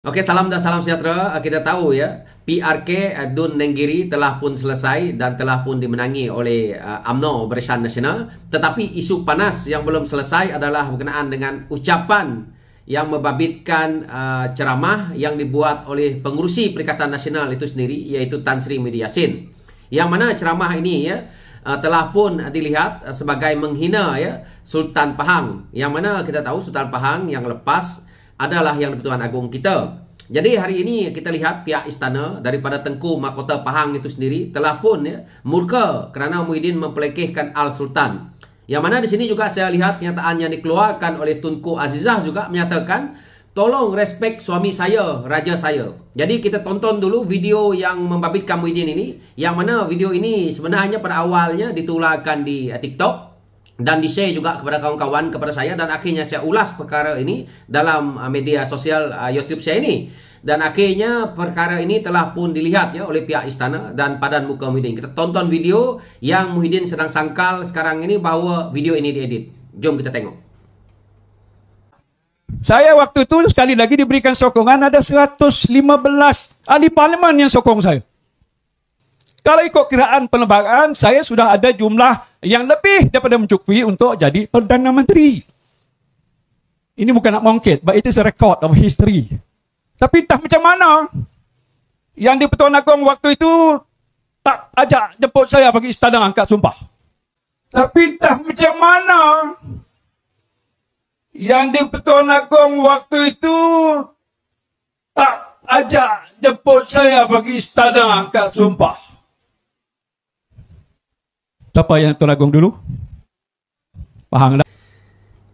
Oke, salam dan salam sejahtera. Ah, kita tahu ya, PRK ah, Dun Nenggiri telah pun selesai dan telah pun dimenangi oleh ah, UMNO Bersihan Nasional. Tetapi isu panas yang belum selesai adalah berkenaan dengan ucapan yang membabitkan uh, ceramah yang dibuat oleh pengurusi Perikatan Nasional itu sendiri iaitu Tan Sri Mudi Yassin. Yang mana ceramah ini ya telah pun dilihat sebagai menghina ya Sultan Pahang. Yang mana kita tahu Sultan Pahang yang lepas adalah yang dipertuan agung kita. Jadi hari ini kita lihat pihak istana daripada Tengku Mahkota Pahang itu sendiri telah pun ya, murka kerana Muhyiddin memplekehkan Al-Sultan. Yang mana di sini juga saya lihat kenyataan yang dikeluarkan oleh Tunku Azizah juga menyatakan Tolong respek suami saya, raja saya. Jadi kita tonton dulu video yang membabitkan Muhyiddin ini. Yang mana video ini sebenarnya pada awalnya ditularkan di eh, TikTok dan di-share juga kepada kawan-kawan kepada saya dan akhirnya saya ulas perkara ini dalam uh, media sosial uh, YouTube saya ini dan akhirnya perkara ini telah pun dilihat ya oleh pihak istana dan padan muka Muhyiddin. Kita tonton video yang Muhyiddin sedang sangkal sekarang ini bahawa video ini diedit. Jom kita tengok. Saya waktu itu sekali lagi diberikan sokongan ada 115 ahli parlimen yang sokong saya. Kalau ikut kiraan penerbangan, saya sudah ada jumlah yang lebih daripada mencukupi untuk jadi Perdana Menteri. Ini bukan nak mongkit, but it is a record of history. Tapi tak macam mana, yang di Pertuan Agong waktu itu, tak ajak jemput saya bagi istana angkat sumpah. Tapi tak macam mana, yang di Pertuan Agong waktu itu, tak ajak jemput saya bagi istana angkat sumpah. Siapa yang Tuan Agong dulu? Faham tak?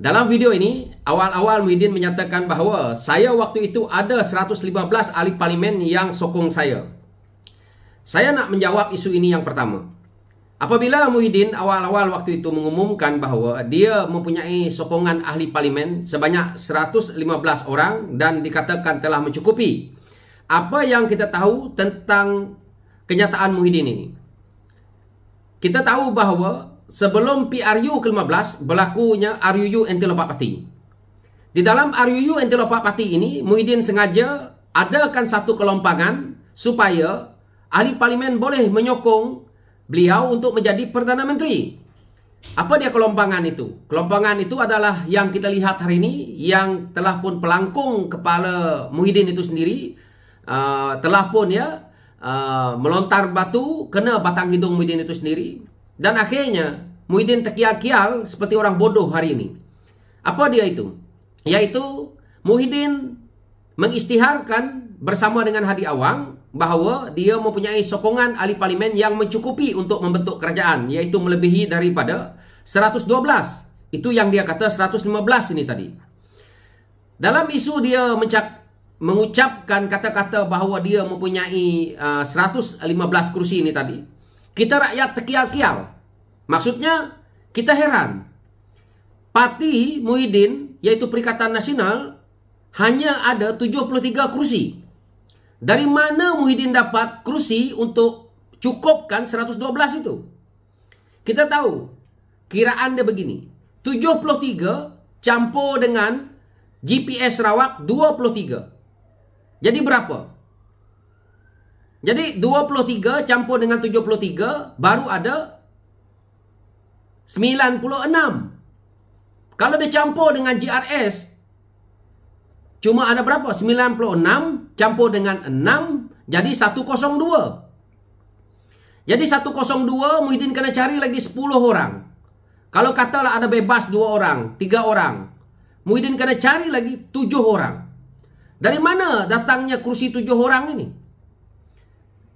Dalam video ini, awal-awal Muhyiddin menyatakan bahawa saya waktu itu ada 115 ahli parlimen yang sokong saya. Saya nak menjawab isu ini yang pertama. Apabila Muhyiddin awal-awal waktu itu mengumumkan bahawa dia mempunyai sokongan ahli parlimen sebanyak 115 orang dan dikatakan telah mencukupi. Apa yang kita tahu tentang kenyataan Muhyiddin ini? Kita tahu bahawa sebelum PRU ke-15 berlakunya RUU anti parti. Di dalam RUU anti parti ini Muhyiddin sengaja adakan satu kelompangan supaya ahli parlimen boleh menyokong beliau untuk menjadi Perdana Menteri. Apa dia kelompangan itu? Kelompangan itu adalah yang kita lihat hari ini yang telah pun pelangkung kepala Muhyiddin itu sendiri uh, telah pun ya Ah, melontar batu kena batang hidung Muhyiddin itu sendiri dan akhirnya Muhyiddin terkial-kial seperti orang bodoh hari ini. Apa dia itu? Yaitu Muhyiddin mengistiharkan bersama dengan Hadi Awang bahawa dia mempunyai sokongan ahli parlimen yang mencukupi untuk membentuk kerajaan yaitu melebihi daripada 112. Itu yang dia kata 115 ini tadi. Dalam isu dia mencak mengucapkan kata-kata bahawa dia mempunyai uh, 115 kursi ini tadi. Kita rakyat terkial-kial. Maksudnya, kita heran. Parti Muhyiddin, yaitu Perikatan Nasional, hanya ada 73 kursi Dari mana Muhyiddin dapat kursi untuk cukupkan 112 itu? Kita tahu, kiraan dia begini. 73 campur dengan GPS Sarawak 23. Jadi berapa? Jadi 23 campur dengan 73 baru ada 96. Kalau dia campur dengan GRS cuma ada berapa? 96 campur dengan 6 jadi 102. Jadi 102 Muhyiddin kena cari lagi 10 orang. Kalau katalah ada bebas 2 orang, 3 orang. Muhyiddin kena cari lagi 7 orang. Dari mana datangnya kursi tujuh orang ini?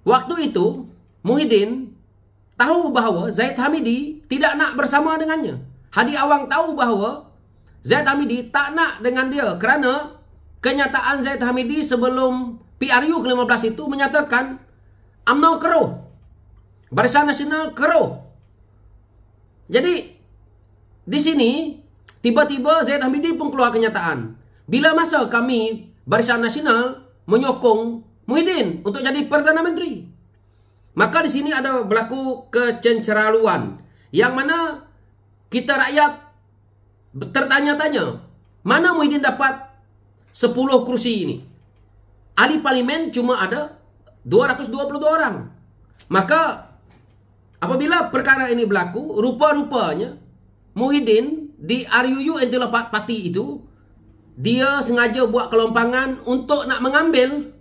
Waktu itu, Muhyiddin tahu bahawa Zaid Hamidi tidak nak bersama dengannya. Hadi Awang tahu bahawa Zaid Hamidi tak nak dengan dia kerana kenyataan Zaid Hamidi sebelum PRU ke-15 itu menyatakan UMNO keruh. Barisan Nasional keruh. Jadi, di sini, tiba-tiba Zaid Hamidi pun keluar kenyataan. Bila masa kami Barisan Nasional menyokong Muhyiddin untuk jadi Perdana Menteri. Maka di sini ada berlaku kecenceraluan yang mana kita rakyat tertanya-tanya mana Muhyiddin dapat 10 kursi ini. Ahli parlimen cuma ada 222 orang. Maka apabila perkara ini berlaku, rupa-rupanya Muhyiddin di RUU Antilopati itu dia sengaja buat kelompangan untuk nak mengambil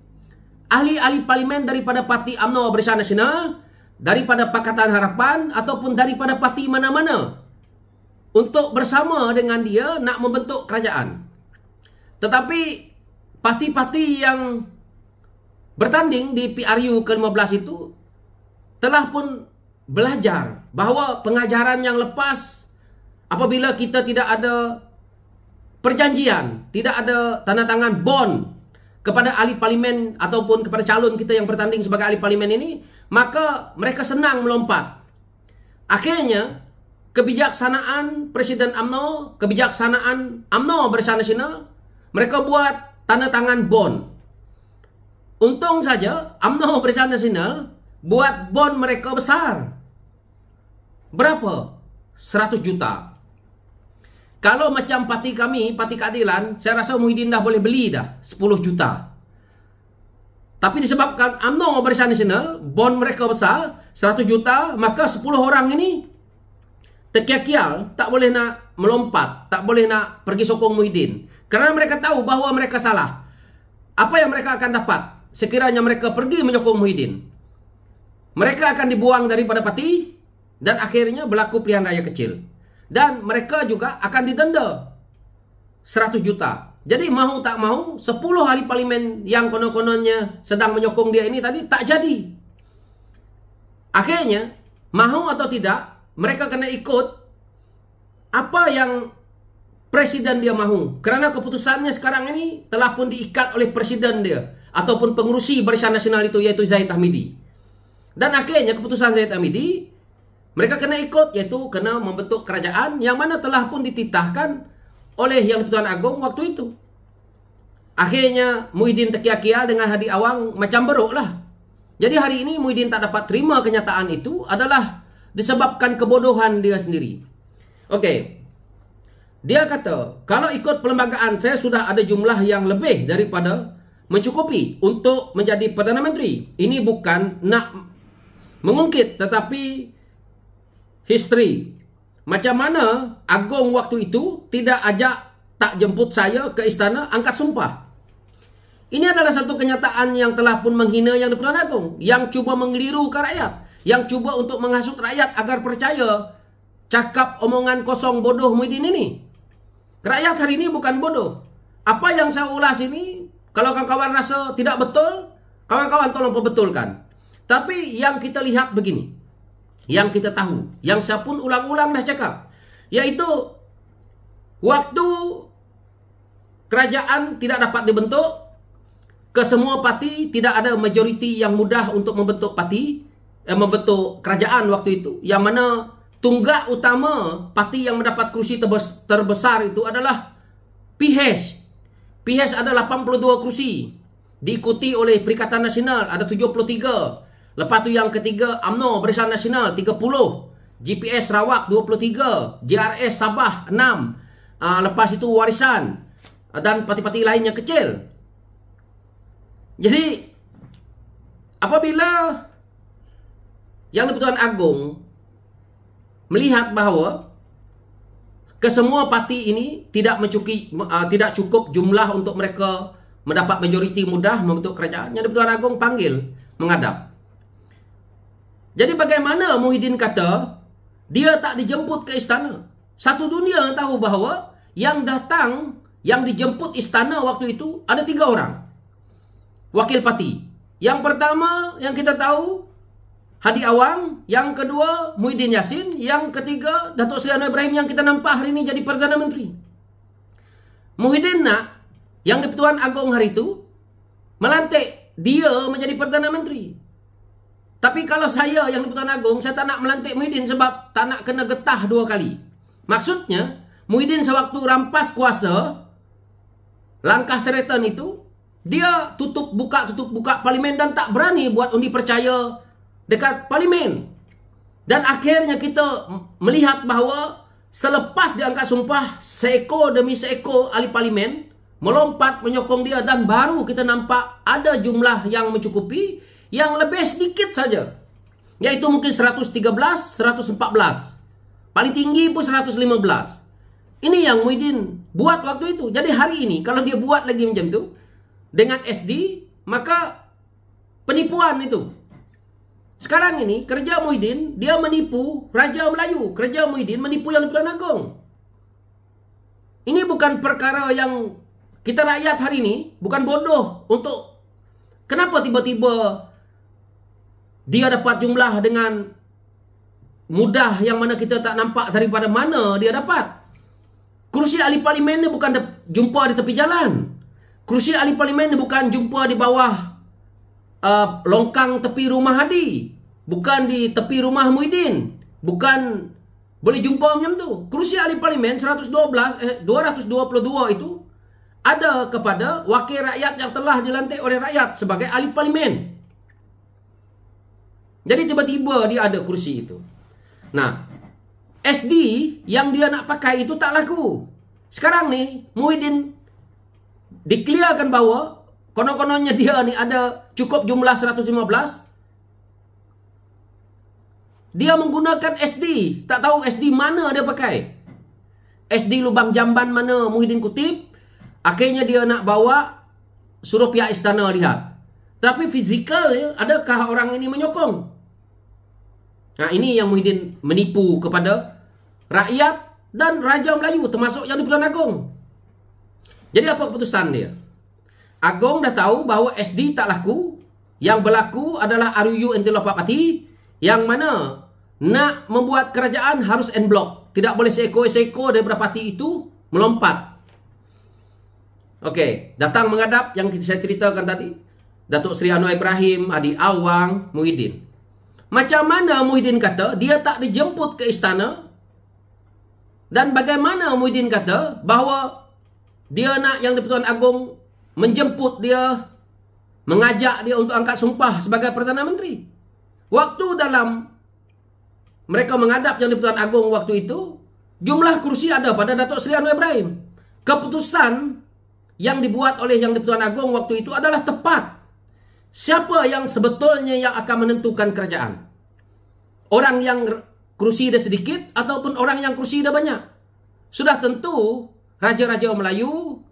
ahli-ahli parlimen daripada parti UMNO Barisan Nasional, daripada Pakatan Harapan ataupun daripada parti mana-mana untuk bersama dengan dia nak membentuk kerajaan. Tetapi parti-parti yang bertanding di PRU ke-15 itu telah pun belajar bahawa pengajaran yang lepas apabila kita tidak ada perjanjian, tidak ada tanda tangan bond kepada ahli parlimen ataupun kepada calon kita yang bertanding sebagai ahli parlimen ini, maka mereka senang melompat. Akhirnya, kebijaksanaan Presiden UMNO, kebijaksanaan UMNO bersama nasional, mereka buat tanda tangan bond. Untung saja UMNO bersama nasional buat bond mereka besar. Berapa? 100 juta. Kalau macam parti kami, parti keadilan, saya rasa Muhyiddin dah boleh beli dah 10 juta. Tapi disebabkan UMNO Barisan Nasional, bond mereka besar, 100 juta, maka 10 orang ini terkial-kial, tak boleh nak melompat, tak boleh nak pergi sokong Muhyiddin. Kerana mereka tahu bahawa mereka salah. Apa yang mereka akan dapat sekiranya mereka pergi menyokong Muhyiddin? Mereka akan dibuang daripada parti dan akhirnya berlaku pilihan raya kecil dan mereka juga akan didenda 100 juta. Jadi mahu tak mahu 10 hari parlimen yang konon-kononnya sedang menyokong dia ini tadi tak jadi. Akhirnya mahu atau tidak mereka kena ikut apa yang presiden dia mahu. Kerana keputusannya sekarang ini telah pun diikat oleh presiden dia ataupun pengurusi Barisan Nasional itu yaitu Zaid Hamidi. Dan akhirnya keputusan Zaid Hamidi mereka kena ikut iaitu kena membentuk kerajaan yang mana telah pun dititahkan oleh Yang Tuan Agong waktu itu. Akhirnya Muhyiddin terkial-kial dengan Hadi Awang macam beruk lah. Jadi hari ini Muhyiddin tak dapat terima kenyataan itu adalah disebabkan kebodohan dia sendiri. Okey. Dia kata, kalau ikut perlembagaan saya sudah ada jumlah yang lebih daripada mencukupi untuk menjadi Perdana Menteri. Ini bukan nak mengungkit tetapi history. Macam mana Agong waktu itu tidak ajak tak jemput saya ke istana angkat sumpah. Ini adalah satu kenyataan yang telah pun menghina yang dipenuhi Agong. Yang cuba mengeliru rakyat. Yang cuba untuk menghasut rakyat agar percaya cakap omongan kosong bodoh Muhyiddin ini. Rakyat hari ini bukan bodoh. Apa yang saya ulas ini, kalau kawan-kawan rasa tidak betul, kawan-kawan tolong perbetulkan. Tapi yang kita lihat begini yang kita tahu, yang saya pun ulang-ulang dah cakap, yaitu waktu kerajaan tidak dapat dibentuk, kesemua parti tidak ada majoriti yang mudah untuk membentuk parti, eh, membentuk kerajaan waktu itu, yang mana tunggak utama parti yang mendapat kursi terbesar itu adalah PH. PH ada 82 kursi, diikuti oleh Perikatan Nasional ada 73 Lepas tu yang ketiga AMNO Barisan Nasional 30 GPS Sarawak 23 jrs Sabah 6 uh, ah, Lepas itu Warisan uh, Dan parti-parti lain yang kecil Jadi Apabila Yang dipertuan agung Melihat bahawa Kesemua parti ini tidak, mencukupi uh, tidak cukup jumlah untuk mereka mendapat majoriti mudah membentuk kerajaan. Yang Dipertuan agung panggil mengadap jadi bagaimana Muhyiddin kata dia tak dijemput ke istana? Satu dunia tahu bahawa yang datang yang dijemput istana waktu itu ada tiga orang. Wakil Pati. Yang pertama yang kita tahu Hadi Awang, yang kedua Muhyiddin Yassin, yang ketiga Datuk Seri Anwar Ibrahim yang kita nampak hari ini jadi Perdana Menteri. Muhyiddin nak yang di Pertuan Agong hari itu melantik dia menjadi Perdana Menteri. Tapi kalau saya yang di Putan Agong, saya tak nak melantik Muhyiddin sebab tak nak kena getah dua kali. Maksudnya, Muhyiddin sewaktu rampas kuasa, langkah seretan itu, dia tutup buka, tutup buka parlimen dan tak berani buat undi percaya dekat parlimen. Dan akhirnya kita melihat bahawa selepas diangkat sumpah, seko demi seko ahli parlimen melompat menyokong dia dan baru kita nampak ada jumlah yang mencukupi yang lebih sedikit saja. Yaitu mungkin 113, 114. Paling tinggi pun 115. Ini yang Muhyiddin buat waktu itu. Jadi hari ini kalau dia buat lagi macam itu. Dengan SD. Maka penipuan itu. Sekarang ini kerja Muhyiddin dia menipu Raja Melayu. Kerja Muhyiddin menipu yang Tuan Agong. Ini bukan perkara yang kita rakyat hari ini bukan bodoh untuk kenapa tiba-tiba dia dapat jumlah dengan mudah yang mana kita tak nampak daripada mana dia dapat. Kerusi ahli parlimen ni bukan de- jumpa di tepi jalan. Kerusi ahli parlimen ni bukan jumpa di bawah uh, longkang tepi rumah Hadi. Bukan di tepi rumah Muhyiddin. Bukan boleh jumpa macam tu. Kerusi ahli parlimen 112, eh, 222 itu ada kepada wakil rakyat yang telah dilantik oleh rakyat sebagai ahli parlimen. Jadi tiba-tiba dia ada kursi itu. Nah, SD yang dia nak pakai itu tak laku. Sekarang ni Muhyiddin diklearkan bahawa konon-kononnya dia ni ada cukup jumlah 115. Dia menggunakan SD, tak tahu SD mana dia pakai. SD lubang jamban mana Muhyiddin kutip. Akhirnya dia nak bawa suruh pihak istana lihat. Tapi fizikal adakah orang ini menyokong? Nah, ha, ini yang Muhyiddin menipu kepada rakyat dan Raja Melayu termasuk Yang di perdana Agong. Jadi apa keputusan dia? Agong dah tahu bahawa SD tak laku. Yang berlaku adalah RUU Enti Lopak yang mana nak membuat kerajaan harus en block. Tidak boleh seko seko. daripada parti itu melompat. Okey, datang menghadap yang saya ceritakan tadi. Datuk Seri Anwar Ibrahim, Adi Awang, Muhyiddin. Macam mana Muhyiddin kata dia tak dijemput ke istana dan bagaimana Muhyiddin kata bahawa dia nak yang Dipertuan Agung menjemput dia mengajak dia untuk angkat sumpah sebagai Perdana Menteri. Waktu dalam mereka menghadap yang Dipertuan Agung waktu itu jumlah kursi ada pada Datuk Seri Anwar Ibrahim. Keputusan yang dibuat oleh yang Dipertuan Agung waktu itu adalah tepat Siapa yang sebetulnya yang akan menentukan kerajaan? Orang yang kerusi dah sedikit ataupun orang yang kerusi dah banyak? Sudah tentu raja-raja Melayu,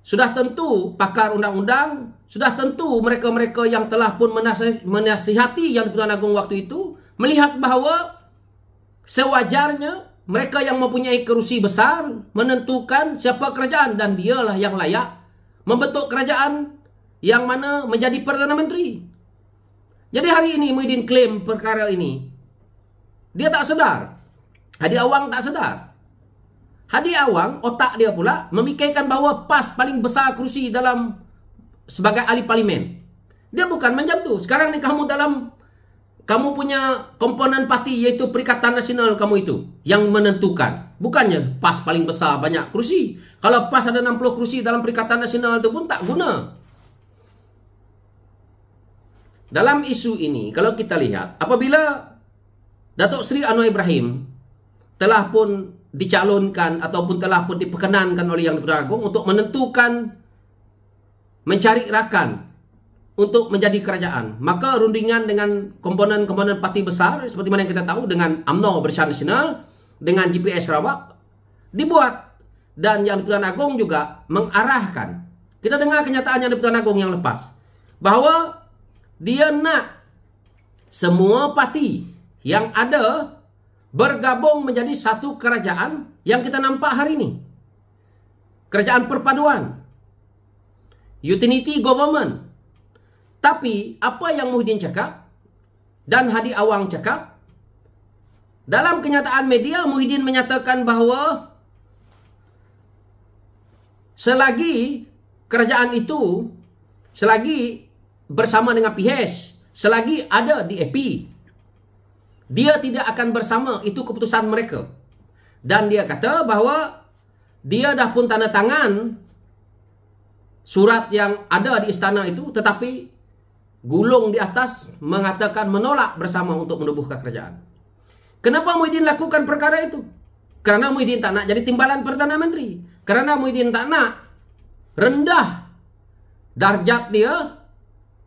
sudah tentu pakar undang-undang, sudah tentu mereka-mereka yang telah pun menasihati yang dipertuan agung waktu itu melihat bahawa sewajarnya mereka yang mempunyai kerusi besar menentukan siapa kerajaan dan dialah yang layak membentuk kerajaan yang mana menjadi Perdana Menteri. Jadi hari ini Muhyiddin klaim perkara ini. Dia tak sedar. Hadi Awang tak sedar. Hadi Awang otak dia pula memikirkan bahawa PAS paling besar kerusi dalam sebagai ahli parlimen. Dia bukan macam tu. Sekarang ni kamu dalam kamu punya komponen parti iaitu Perikatan Nasional kamu itu yang menentukan. Bukannya PAS paling besar banyak kerusi. Kalau PAS ada 60 kerusi dalam Perikatan Nasional itu pun tak guna. Dalam isu ini, kalau kita lihat, apabila Datuk Sri Anwar Ibrahim telah pun dicalonkan ataupun telah pun diperkenankan oleh Yang Dipertuan Agong untuk menentukan mencari rakan untuk menjadi kerajaan. Maka rundingan dengan komponen-komponen parti besar seperti mana yang kita tahu dengan UMNO Bersatu Nasional, dengan GPS Sarawak dibuat dan Yang Dipertuan Agong juga mengarahkan. Kita dengar kenyataan Yang Dipertuan Agong yang lepas bahawa dia nak semua parti yang ada bergabung menjadi satu kerajaan yang kita nampak hari ini. Kerajaan perpaduan. Utility government. Tapi apa yang Muhyiddin cakap dan Hadi Awang cakap dalam kenyataan media Muhyiddin menyatakan bahawa selagi kerajaan itu selagi bersama dengan PH selagi ada di AP. Dia tidak akan bersama, itu keputusan mereka. Dan dia kata bahawa dia dah pun tanda tangan surat yang ada di istana itu tetapi gulung di atas mengatakan menolak bersama untuk menubuhkan kerajaan. Kenapa Muhyiddin lakukan perkara itu? Kerana Muhyiddin tak nak jadi timbalan Perdana Menteri. Kerana Muhyiddin tak nak rendah darjat dia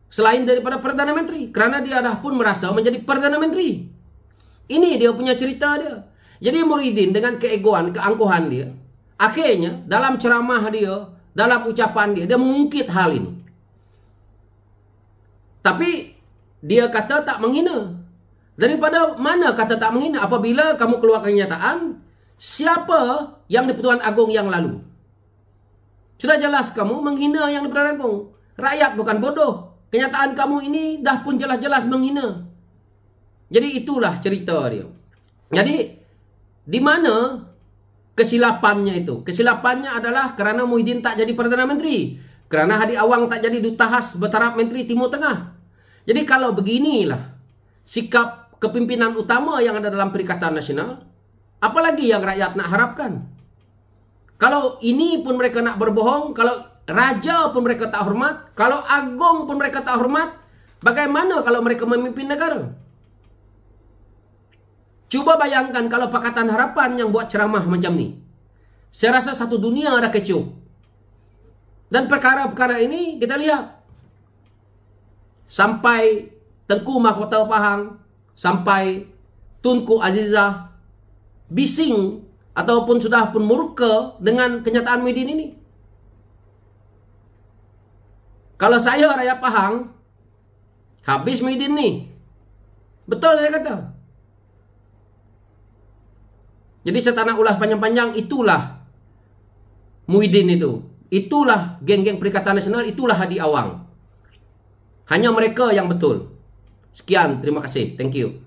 selain daripada perdana menteri kerana dia dah pun merasa menjadi perdana menteri. Ini dia punya cerita dia. Jadi Muridin dengan keegoan, keangkuhan dia, akhirnya dalam ceramah dia, dalam ucapan dia, dia mengungkit hal ini. Tapi dia kata tak menghina. Daripada mana kata tak menghina apabila kamu keluarkan kenyataan siapa yang dipertuan agung yang lalu? Sudah jelas kamu menghina yang diperdana agung. Rakyat bukan bodoh. Kenyataan kamu ini dah pun jelas-jelas menghina. Jadi itulah cerita dia. Jadi di mana kesilapannya itu? Kesilapannya adalah kerana Muhyiddin tak jadi Perdana Menteri. Kerana Hadi Awang tak jadi Duta has Bertaraf Menteri Timur Tengah. Jadi kalau beginilah sikap kepimpinan utama yang ada dalam Perikatan Nasional, apalagi yang rakyat nak harapkan? Kalau ini pun mereka nak berbohong, kalau raja pun mereka tak hormat, kalau agung pun mereka tak hormat, bagaimana kalau mereka memimpin negara? Cuba bayangkan kalau Pakatan Harapan yang buat ceramah macam ni. Saya rasa satu dunia ada kecoh. Dan perkara-perkara ini kita lihat. Sampai Tengku Mahkota Pahang, sampai Tunku Azizah bising ataupun sudah pun murka dengan kenyataan Muhyiddin ini. Kalau saya raya Pahang, habis Muhyiddin ni. Betul saya kata. Jadi saya tak nak ulas panjang-panjang, itulah Muhyiddin itu. Itulah geng-geng Perikatan Nasional, itulah Hadi Awang. Hanya mereka yang betul. Sekian, terima kasih. Thank you.